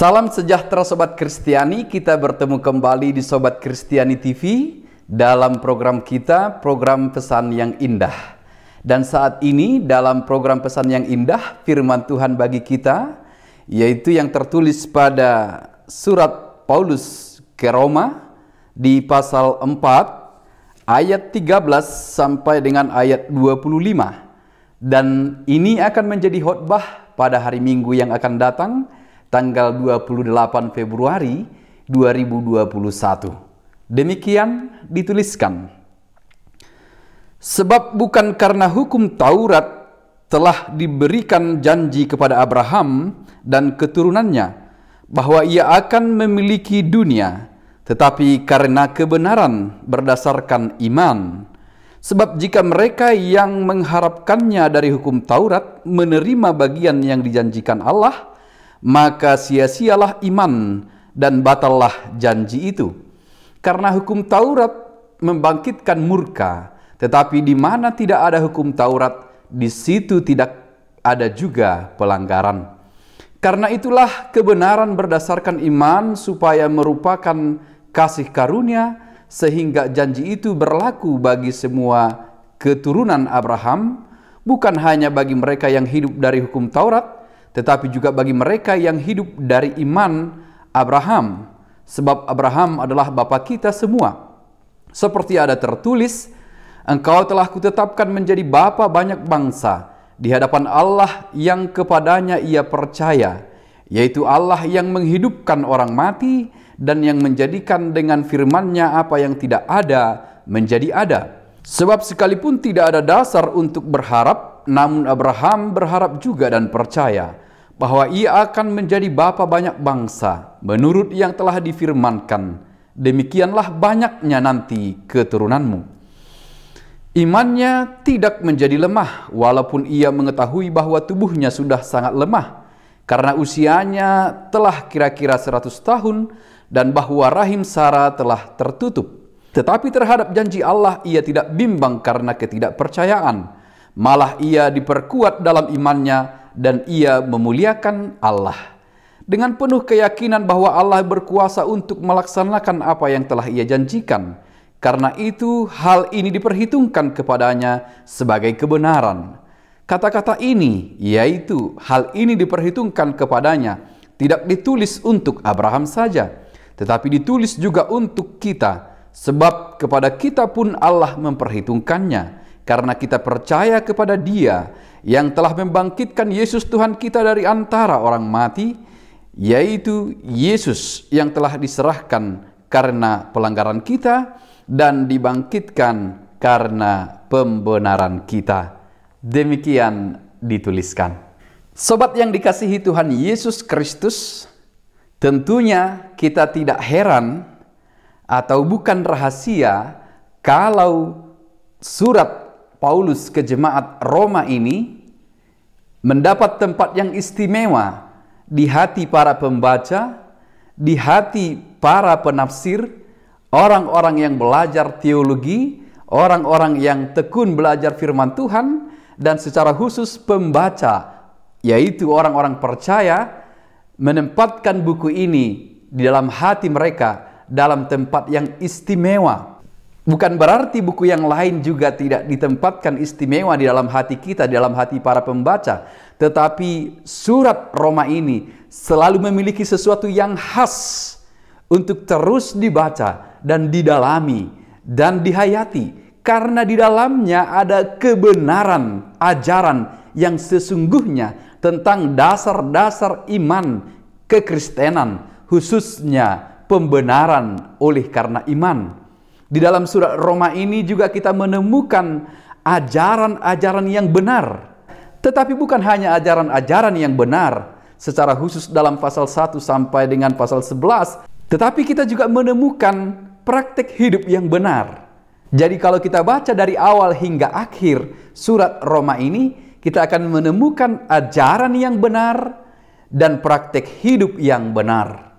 Salam sejahtera Sobat Kristiani, kita bertemu kembali di Sobat Kristiani TV dalam program kita, program pesan yang indah. Dan saat ini dalam program pesan yang indah, firman Tuhan bagi kita, yaitu yang tertulis pada surat Paulus ke Roma di pasal 4 ayat 13 sampai dengan ayat 25. Dan ini akan menjadi khotbah pada hari Minggu yang akan datang tanggal 28 Februari 2021. Demikian dituliskan. Sebab bukan karena hukum Taurat telah diberikan janji kepada Abraham dan keturunannya bahwa ia akan memiliki dunia, tetapi karena kebenaran berdasarkan iman. Sebab jika mereka yang mengharapkannya dari hukum Taurat menerima bagian yang dijanjikan Allah, maka sia-sialah iman dan batallah janji itu. Karena hukum Taurat membangkitkan murka, tetapi di mana tidak ada hukum Taurat, di situ tidak ada juga pelanggaran. Karena itulah kebenaran berdasarkan iman supaya merupakan kasih karunia sehingga janji itu berlaku bagi semua keturunan Abraham bukan hanya bagi mereka yang hidup dari hukum Taurat tetapi juga bagi mereka yang hidup dari iman Abraham, sebab Abraham adalah bapa kita semua. Seperti ada tertulis, engkau telah kutetapkan menjadi bapa banyak bangsa di hadapan Allah yang kepadanya ia percaya, yaitu Allah yang menghidupkan orang mati dan yang menjadikan dengan firman-Nya apa yang tidak ada menjadi ada. Sebab sekalipun tidak ada dasar untuk berharap, namun Abraham berharap juga dan percaya bahwa ia akan menjadi bapa banyak bangsa menurut yang telah difirmankan demikianlah banyaknya nanti keturunanmu imannya tidak menjadi lemah walaupun ia mengetahui bahwa tubuhnya sudah sangat lemah karena usianya telah kira-kira 100 tahun dan bahwa rahim Sarah telah tertutup tetapi terhadap janji Allah ia tidak bimbang karena ketidakpercayaan malah ia diperkuat dalam imannya dan ia memuliakan Allah dengan penuh keyakinan bahwa Allah berkuasa untuk melaksanakan apa yang telah ia janjikan. Karena itu, hal ini diperhitungkan kepadanya sebagai kebenaran. Kata-kata ini, yaitu hal ini diperhitungkan kepadanya, tidak ditulis untuk Abraham saja, tetapi ditulis juga untuk kita, sebab kepada kita pun Allah memperhitungkannya karena kita percaya kepada Dia yang telah membangkitkan Yesus Tuhan kita dari antara orang mati, yaitu Yesus yang telah diserahkan karena pelanggaran kita dan dibangkitkan karena pembenaran kita. Demikian dituliskan. Sobat yang dikasihi Tuhan Yesus Kristus, tentunya kita tidak heran atau bukan rahasia kalau surat Paulus ke jemaat Roma ini mendapat tempat yang istimewa di hati para pembaca, di hati para penafsir, orang-orang yang belajar teologi, orang-orang yang tekun belajar firman Tuhan, dan secara khusus pembaca, yaitu orang-orang percaya, menempatkan buku ini di dalam hati mereka dalam tempat yang istimewa Bukan berarti buku yang lain juga tidak ditempatkan istimewa di dalam hati kita, di dalam hati para pembaca. Tetapi surat Roma ini selalu memiliki sesuatu yang khas untuk terus dibaca dan didalami dan dihayati. Karena di dalamnya ada kebenaran, ajaran yang sesungguhnya tentang dasar-dasar iman kekristenan, khususnya pembenaran oleh karena iman. Di dalam surat Roma ini juga kita menemukan ajaran-ajaran yang benar. Tetapi bukan hanya ajaran-ajaran yang benar secara khusus dalam pasal 1 sampai dengan pasal 11, tetapi kita juga menemukan praktik hidup yang benar. Jadi kalau kita baca dari awal hingga akhir surat Roma ini, kita akan menemukan ajaran yang benar dan praktik hidup yang benar.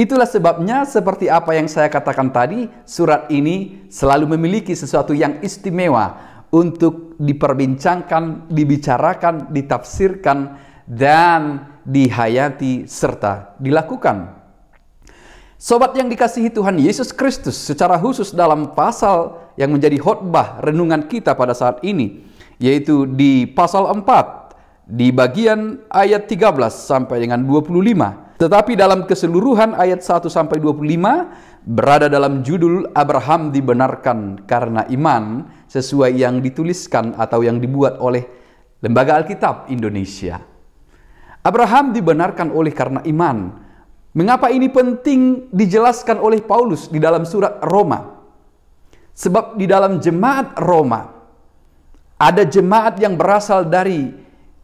Itulah sebabnya seperti apa yang saya katakan tadi, surat ini selalu memiliki sesuatu yang istimewa untuk diperbincangkan, dibicarakan, ditafsirkan, dan dihayati serta dilakukan. Sobat yang dikasihi Tuhan Yesus Kristus secara khusus dalam pasal yang menjadi khotbah renungan kita pada saat ini, yaitu di pasal 4, di bagian ayat 13 sampai dengan 25, tetapi dalam keseluruhan ayat 1 sampai 25 berada dalam judul Abraham dibenarkan karena iman sesuai yang dituliskan atau yang dibuat oleh Lembaga Alkitab Indonesia. Abraham dibenarkan oleh karena iman. Mengapa ini penting dijelaskan oleh Paulus di dalam surat Roma? Sebab di dalam jemaat Roma ada jemaat yang berasal dari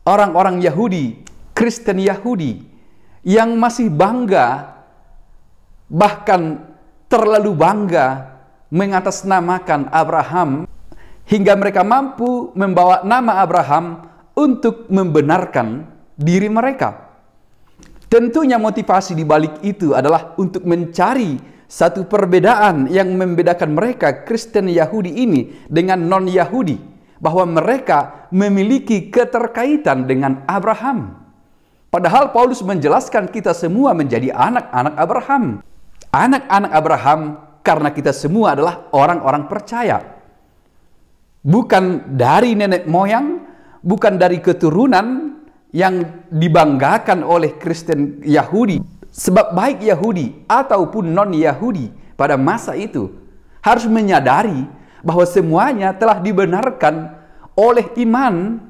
orang-orang Yahudi, Kristen Yahudi, yang masih bangga, bahkan terlalu bangga mengatasnamakan Abraham hingga mereka mampu membawa nama Abraham untuk membenarkan diri mereka. Tentunya motivasi di balik itu adalah untuk mencari satu perbedaan yang membedakan mereka Kristen Yahudi ini dengan non-Yahudi bahwa mereka memiliki keterkaitan dengan Abraham. Padahal Paulus menjelaskan kita semua menjadi anak-anak Abraham. Anak-anak Abraham karena kita semua adalah orang-orang percaya. Bukan dari nenek moyang, bukan dari keturunan yang dibanggakan oleh Kristen Yahudi. Sebab baik Yahudi ataupun non-Yahudi pada masa itu harus menyadari bahwa semuanya telah dibenarkan oleh iman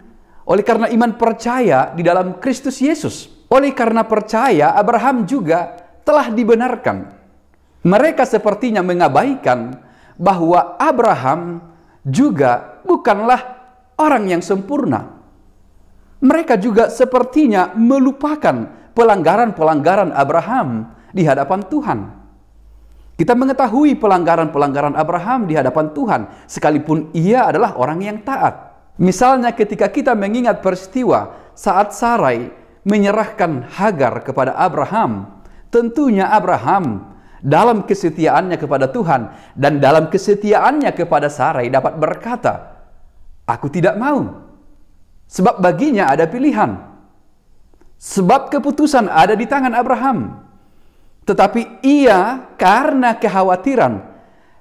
oleh karena iman percaya di dalam Kristus Yesus. Oleh karena percaya Abraham juga telah dibenarkan. Mereka sepertinya mengabaikan bahwa Abraham juga bukanlah orang yang sempurna. Mereka juga sepertinya melupakan pelanggaran-pelanggaran Abraham di hadapan Tuhan. Kita mengetahui pelanggaran-pelanggaran Abraham di hadapan Tuhan, sekalipun ia adalah orang yang taat. Misalnya ketika kita mengingat peristiwa saat Sarai menyerahkan Hagar kepada Abraham, tentunya Abraham dalam kesetiaannya kepada Tuhan dan dalam kesetiaannya kepada Sarai dapat berkata, "Aku tidak mau." Sebab baginya ada pilihan. Sebab keputusan ada di tangan Abraham. Tetapi ia karena kekhawatiran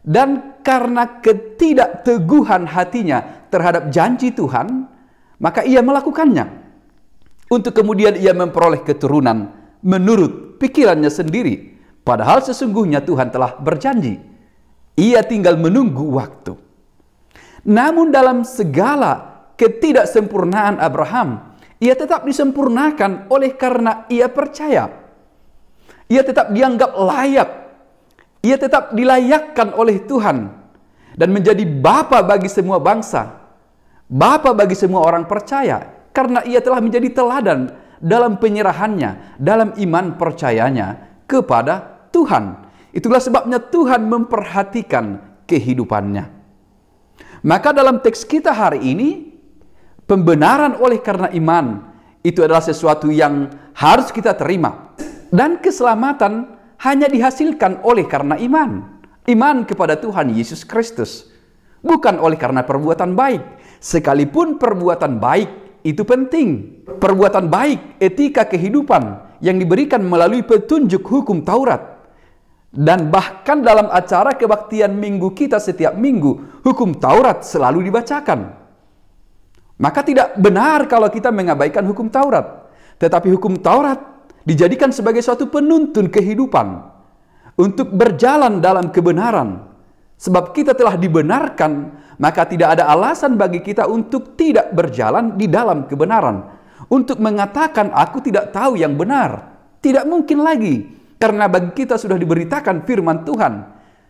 dan karena ketidakteguhan hatinya terhadap janji Tuhan, maka ia melakukannya. Untuk kemudian ia memperoleh keturunan menurut pikirannya sendiri. Padahal sesungguhnya Tuhan telah berjanji. Ia tinggal menunggu waktu. Namun dalam segala ketidaksempurnaan Abraham, ia tetap disempurnakan oleh karena ia percaya. Ia tetap dianggap layak ia tetap dilayakkan oleh Tuhan dan menjadi bapa bagi semua bangsa, bapa bagi semua orang percaya karena ia telah menjadi teladan dalam penyerahannya, dalam iman percayanya kepada Tuhan. Itulah sebabnya Tuhan memperhatikan kehidupannya. Maka dalam teks kita hari ini, pembenaran oleh karena iman itu adalah sesuatu yang harus kita terima. Dan keselamatan hanya dihasilkan oleh karena iman. Iman kepada Tuhan Yesus Kristus. Bukan oleh karena perbuatan baik. Sekalipun perbuatan baik itu penting. Perbuatan baik, etika kehidupan yang diberikan melalui petunjuk hukum Taurat. Dan bahkan dalam acara kebaktian minggu kita setiap minggu, hukum Taurat selalu dibacakan. Maka tidak benar kalau kita mengabaikan hukum Taurat. Tetapi hukum Taurat dijadikan sebagai suatu penuntun kehidupan untuk berjalan dalam kebenaran. Sebab kita telah dibenarkan, maka tidak ada alasan bagi kita untuk tidak berjalan di dalam kebenaran. Untuk mengatakan aku tidak tahu yang benar. Tidak mungkin lagi, karena bagi kita sudah diberitakan firman Tuhan.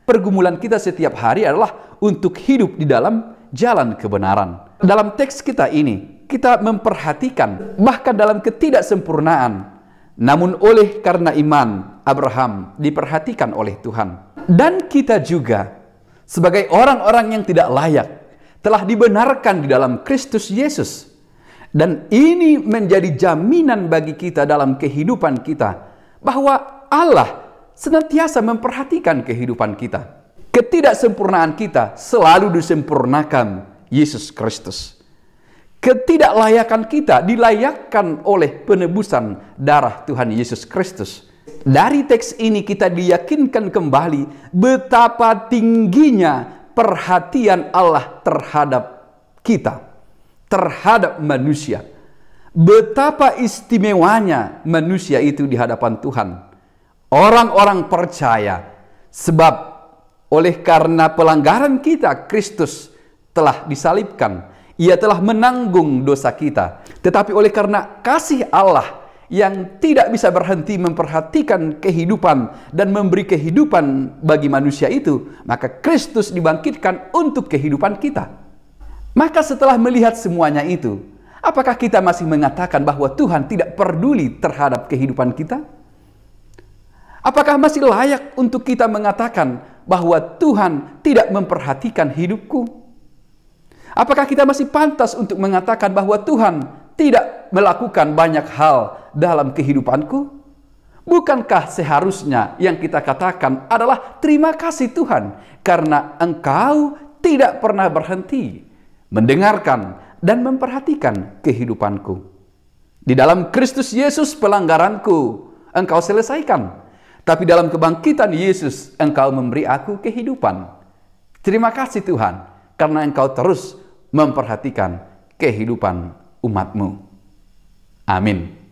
Pergumulan kita setiap hari adalah untuk hidup di dalam jalan kebenaran. Dalam teks kita ini, kita memperhatikan bahkan dalam ketidaksempurnaan namun oleh karena iman, Abraham diperhatikan oleh Tuhan. Dan kita juga, sebagai orang-orang yang tidak layak, telah dibenarkan di dalam Kristus Yesus. Dan ini menjadi jaminan bagi kita dalam kehidupan kita, bahwa Allah senantiasa memperhatikan kehidupan kita. Ketidaksempurnaan kita selalu disempurnakan Yesus Kristus. Ketidaklayakan kita dilayakkan oleh penebusan darah Tuhan Yesus Kristus. Dari teks ini kita diyakinkan kembali betapa tingginya perhatian Allah terhadap kita, terhadap manusia. Betapa istimewanya manusia itu di hadapan Tuhan. Orang-orang percaya sebab oleh karena pelanggaran kita Kristus telah disalibkan ia telah menanggung dosa kita. Tetapi oleh karena kasih Allah yang tidak bisa berhenti memperhatikan kehidupan dan memberi kehidupan bagi manusia itu, maka Kristus dibangkitkan untuk kehidupan kita. Maka setelah melihat semuanya itu, apakah kita masih mengatakan bahwa Tuhan tidak peduli terhadap kehidupan kita? Apakah masih layak untuk kita mengatakan bahwa Tuhan tidak memperhatikan hidupku? Apakah kita masih pantas untuk mengatakan bahwa Tuhan tidak melakukan banyak hal dalam kehidupanku? Bukankah seharusnya yang kita katakan adalah terima kasih Tuhan karena engkau tidak pernah berhenti mendengarkan dan memperhatikan kehidupanku. Di dalam Kristus Yesus pelanggaranku engkau selesaikan. Tapi dalam kebangkitan Yesus engkau memberi aku kehidupan. Terima kasih Tuhan karena engkau terus memperhatikan kehidupan umatmu. Amin.